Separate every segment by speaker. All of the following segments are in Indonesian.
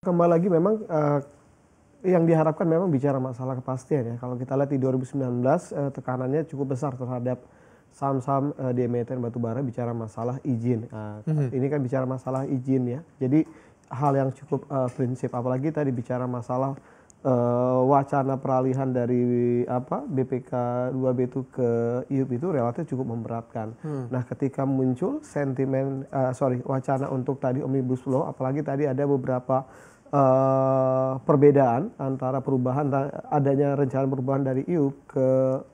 Speaker 1: Kembali lagi memang uh, yang diharapkan memang bicara masalah kepastian ya. Kalau kita lihat di 2019 uh, eh, tekanannya cukup besar terhadap saham-saham uh, di emiten batubara bicara masalah izin. Uh, mm -hmm. Ini kan bicara masalah izin ya. Jadi hal yang cukup uh, prinsip apalagi tadi bicara masalah uh, wacana peralihan dari apa BPK 2B itu ke IUP itu relatif cukup memberatkan. Hmm. Nah, ketika muncul sentimen uh, sorry wacana untuk tadi omnibus law, apalagi tadi ada beberapa Uh, perbedaan antara perubahan adanya rencana perubahan dari IUP ke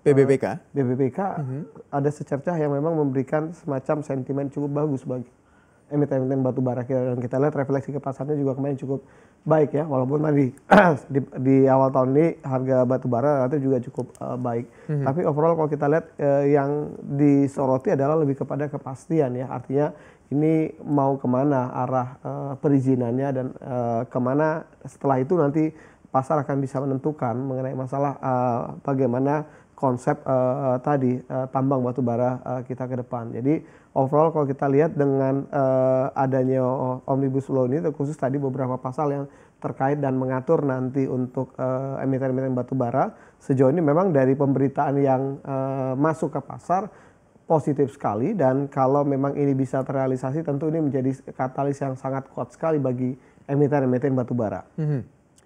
Speaker 1: BBPK. Uh, BBPK -hmm. ada secercah yang memang memberikan semacam sentimen cukup bagus bagi emiten-emiten batu bara kita dan kita lihat refleksi ke pasarnya juga kemarin cukup baik ya walaupun tadi di, di awal tahun ini harga batu bara relatif juga cukup uh, baik mm-hmm. tapi overall kalau kita lihat uh, yang disoroti adalah lebih kepada kepastian ya artinya ini mau kemana arah uh, perizinannya dan uh, kemana setelah itu nanti pasar akan bisa menentukan mengenai masalah uh, bagaimana konsep uh, tadi uh, tambang batu bara uh, kita ke depan. Jadi overall kalau kita lihat dengan uh, adanya omnibus law ini khusus tadi beberapa pasal yang terkait dan mengatur nanti untuk uh, emiten-emiten batu bara sejauh ini memang dari pemberitaan yang uh, masuk ke pasar positif sekali dan kalau memang ini bisa terrealisasi tentu ini menjadi katalis yang sangat kuat sekali bagi emiten-emiten batu bara. Mm -hmm.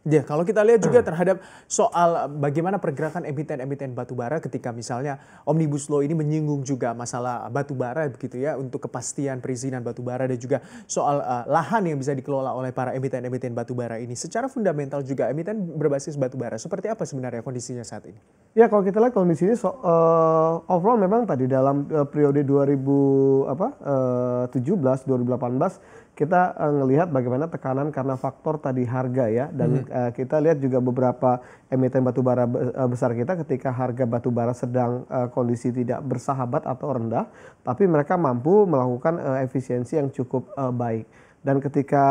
Speaker 1: Ya, kalau kita lihat juga hmm. terhadap soal eh, bagaimana pergerakan emiten-emiten batubara ketika misalnya Omnibus Law ini menyinggung juga masalah batubara begitu ya untuk kepastian perizinan batubara dan juga soal uh, lahan yang bisa dikelola oleh para emiten-emiten batubara ini. Secara fundamental juga emiten berbasis batubara seperti apa sebenarnya kondisinya saat ini? Ya, kalau kita lihat kondisinya so, uh, overall memang tadi dalam uh, periode 2000 apa uh, 17 2018 kita uh, ngelihat bagaimana tekanan karena faktor tadi harga ya dan hmm Eh, kita lihat juga beberapa emiten batubara eh, besar kita ketika harga batubara sedang eh, kondisi tidak bersahabat atau rendah, tapi mereka mampu melakukan efisiensi yang cukup baik. Dan ketika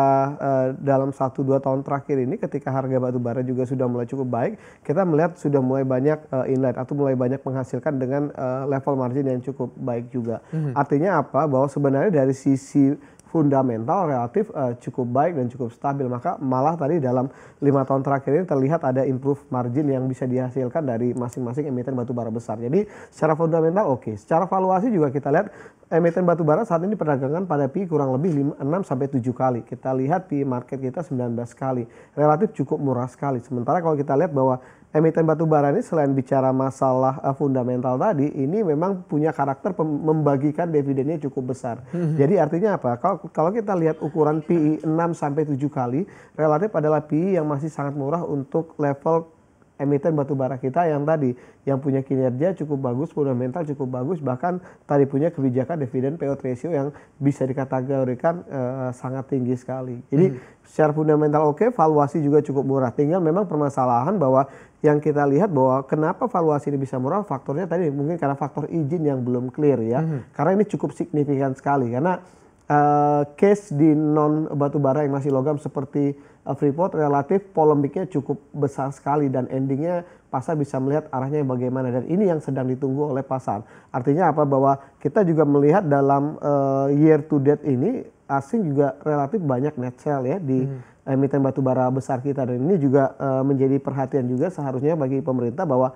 Speaker 1: dalam 1-2 tahun terakhir ini ketika harga batubara juga sudah mulai cukup baik, kita melihat sudah mulai banyak inlet atau mulai banyak menghasilkan dengan level margin yang cukup baik juga. Mhm. Artinya apa? Bahwa sebenarnya dari sisi fundamental relatif uh, cukup baik dan cukup stabil maka malah tadi dalam lima tahun terakhir ini terlihat ada improve margin yang bisa dihasilkan dari masing-masing emiten batu bara besar jadi secara fundamental oke okay. secara valuasi juga kita lihat emiten batubara saat ini perdagangan pada PI kurang lebih 6 sampai 7 kali. Kita lihat PI market kita 19 kali. Relatif cukup murah sekali. Sementara kalau kita lihat bahwa emiten batubara ini selain bicara masalah eh, fundamental tadi, ini memang punya karakter membagikan dividennya cukup besar. Hmm. Jadi artinya apa? Kalau kalau kita lihat ukuran PI 6 sampai 7 kali, relatif adalah PI yang masih sangat murah untuk level emiten batubara kita yang tadi yang punya kinerja cukup bagus, fundamental cukup bagus, bahkan tadi punya kebijakan dividen payout ratio yang bisa dikategorikan uh, sangat tinggi sekali. Jadi hmm. secara fundamental oke, okay, valuasi juga cukup murah. Tinggal memang permasalahan bahwa yang kita lihat bahwa kenapa valuasi ini bisa murah faktornya tadi mungkin karena faktor izin yang belum clear ya. Hmm. Karena ini cukup signifikan sekali karena uh, case di non batubara yang masih logam seperti Eh, Freeport relatif polemiknya cukup besar sekali dan endingnya pasar bisa melihat arahnya bagaimana dan ini yang sedang ditunggu oleh pasar. Artinya apa bahwa kita juga melihat dalam uh, year to date ini asing juga relatif banyak net sell ya di hmm. emiten batubara besar kita dan ini juga uh, menjadi perhatian juga seharusnya bagi pemerintah bahwa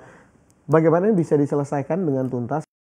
Speaker 1: bagaimana bisa diselesaikan dengan tuntas